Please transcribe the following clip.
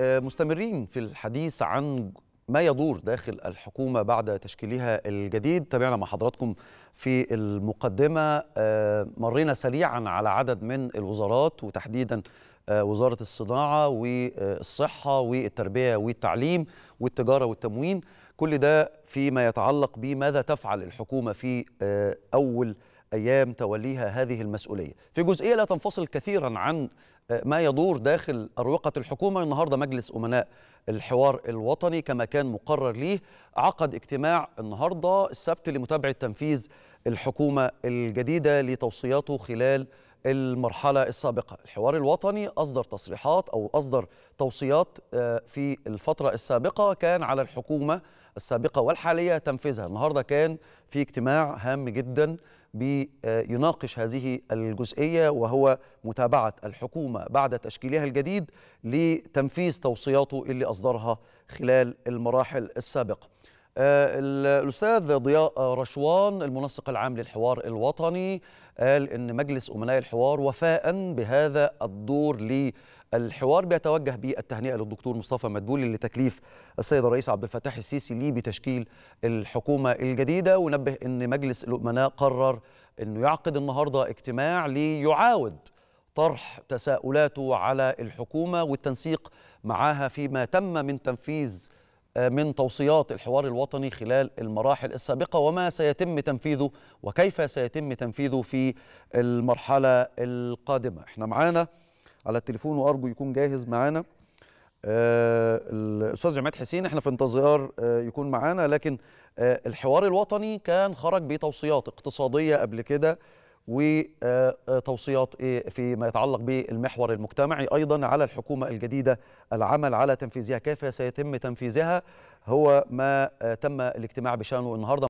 آه، مستمرين في الحديث عن ما يدور داخل الحكومة بعد تشكيلها الجديد تابعنا مع حضراتكم في المقدمة آه، مرينا سريعا على عدد من الوزارات وتحديدا آه، وزارة الصناعة والصحة والتربية والتعليم والتجارة والتموين كل ده فيما يتعلق بماذا تفعل الحكومة في أول أيام توليها هذه المسؤولية في جزئية لا تنفصل كثيرا عن آه، ما يدور داخل أروقة الحكومة النهاردة مجلس أمناء الحوار الوطني كما كان مقرر ليه عقد اجتماع النهاردة السبت لمتابعة تنفيذ الحكومة الجديدة لتوصياته خلال المرحلة السابقة الحوار الوطني أصدر تصريحات أو أصدر توصيات آه، في الفترة السابقة كان على الحكومة السابقة والحالية تنفيذها النهاردة كان في اجتماع هام جدا بيناقش هذه الجزئية وهو متابعة الحكومة بعد تشكيلها الجديد لتنفيذ توصياته اللي أصدرها خلال المراحل السابقة آه، الأستاذ ضياء رشوان المنسق العام للحوار الوطني قال أن مجلس أمناء الحوار وفاء بهذا الدور للحوار بيتوجه بالتهنئة للدكتور مصطفى مدبولي لتكليف السيد الرئيس عبد الفتاح السيسي ليه بتشكيل الحكومة الجديدة ونبه أن مجلس الأمناء قرر أنه يعقد النهاردة اجتماع ليعاود طرح تساؤلاته على الحكومة والتنسيق معها فيما تم من تنفيذ آه، من توصيات الحوار الوطني خلال المراحل السابقة وما سيتم تنفيذه وكيف سيتم تنفيذه في المرحلة القادمة احنا معانا على التليفون وأرجو يكون جاهز معانا آه، الأستاذ عماد حسين احنا في انتظار آه، يكون معانا لكن الحوار الوطني كان خرج بتوصيات اقتصادية قبل كده وتوصيات إيه، فيما يتعلق بالمحور المجتمعي ايضا على الحكومه الجديده العمل على تنفيذها كيف سيتم تنفيذها هو ما آه، تم الاجتماع بشانه النهارده